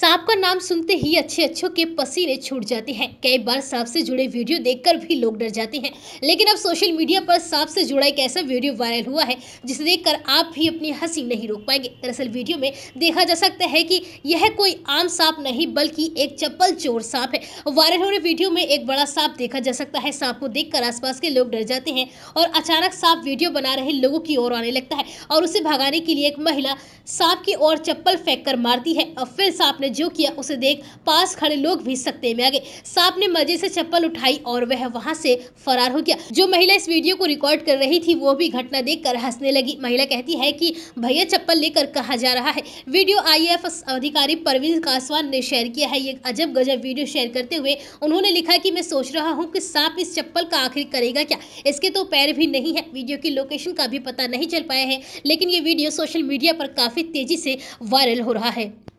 सांप का नाम सुनते ही अच्छे अच्छों के पसीने छूट जाते हैं कई बार सांप से जुड़े वीडियो देखकर भी लोग डर जाते हैं लेकिन अब सोशल मीडिया पर सांप से जुड़ा एक ऐसा वीडियो वायरल हुआ है जिसे देखकर आप भी अपनी हंसी नहीं रोक पाएंगे दरअसल वीडियो में देखा जा सकता है कि यह कोई आम सांप नहीं बल्कि एक चप्पल चोर सांप है वायरल हो रहे वीडियो में एक बड़ा सांप देखा जा सकता है सांप को देख कर के लोग डर जाते हैं और अचानक सांप वीडियो बना रहे लोगों की ओर आने लगता है और उसे भगाने के लिए एक महिला सांप की ओर चप्पल फेंक मारती है और फिर सांप ने ने जो किया उसे देख पास खड़े लोग भी सकते में आ गए सांप ने मजे से चप्पल उठाई और वह वहां से फरार हो गया जो महिला इस वीडियो को रिकॉर्ड कर रही थी वो भी घटना देखकर हंसने लगी महिला कहती है की भैया चप्पल लेकर कहा जा रहा है वीडियो आईएएफ अधिकारी परवीन कासवान ने शेयर किया है ये अजब गजब वीडियो शेयर करते हुए उन्होंने लिखा की मैं सोच रहा हूँ की सांप इस चप्पल का आखिर करेगा क्या इसके तो पैर भी नहीं है वीडियो की लोकेशन का भी पता नहीं चल पाया है लेकिन ये वीडियो सोशल मीडिया पर काफ़ी तेज़ी से वायरल हो रहा है